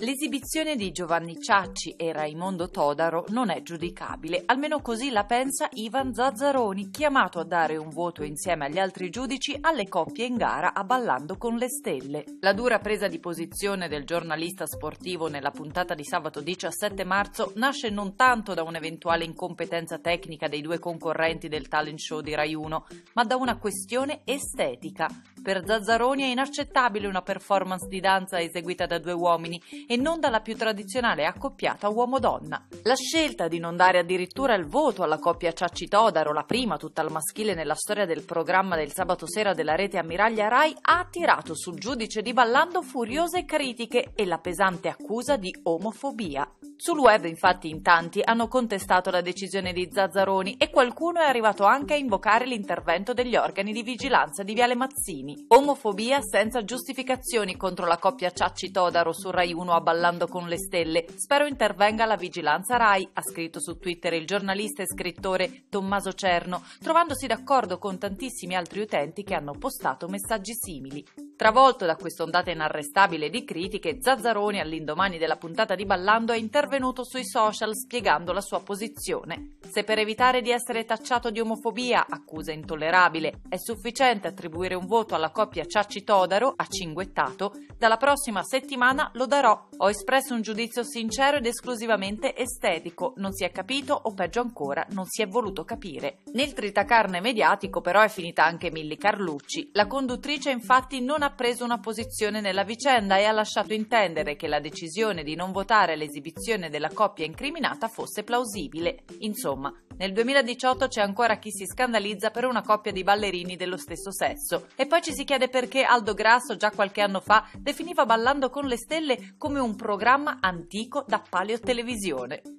L'esibizione di Giovanni Ciacci e Raimondo Todaro non è giudicabile, almeno così la pensa Ivan Zazzaroni, chiamato a dare un voto insieme agli altri giudici alle coppie in gara a Ballando con le Stelle. La dura presa di posizione del giornalista sportivo nella puntata di sabato 17 marzo nasce non tanto da un'eventuale incompetenza tecnica dei due concorrenti del talent show di Rai 1, ma da una questione estetica. Per Zazzaroni è inaccettabile una performance di danza eseguita da due uomini e non dalla più tradizionale accoppiata uomo-donna. La scelta di non dare addirittura il voto alla coppia Ciacci-Todaro, la prima tutta al maschile nella storia del programma del sabato sera della rete Ammiraglia Rai, ha attirato sul giudice di Ballando furiose critiche e la pesante accusa di omofobia sul web infatti in tanti hanno contestato la decisione di Zazzaroni e qualcuno è arrivato anche a invocare l'intervento degli organi di vigilanza di Viale Mazzini. Omofobia senza giustificazioni contro la coppia Ciacci Todaro su Rai 1 a Ballando con le Stelle. Spero intervenga la vigilanza Rai, ha scritto su Twitter il giornalista e scrittore Tommaso Cerno, trovandosi d'accordo con tantissimi altri utenti che hanno postato messaggi simili. Travolto da quest'ondata inarrestabile di critiche, Zazzaroni all'indomani della puntata di Ballando è intervenuto sui social spiegando la sua posizione. Se per evitare di essere tacciato di omofobia, accusa intollerabile, è sufficiente attribuire un voto alla coppia Ciacci Todaro, a Cinguettato, dalla prossima settimana lo darò. Ho espresso un giudizio sincero ed esclusivamente estetico, non si è capito o peggio ancora non si è voluto capire. Nel tritacarne mediatico però è finita anche Milly Carlucci. La conduttrice infatti non ha ha preso una posizione nella vicenda e ha lasciato intendere che la decisione di non votare l'esibizione della coppia incriminata fosse plausibile. Insomma, nel 2018 c'è ancora chi si scandalizza per una coppia di ballerini dello stesso sesso. E poi ci si chiede perché Aldo Grasso, già qualche anno fa, definiva Ballando con le stelle come un programma antico da paleotelevisione.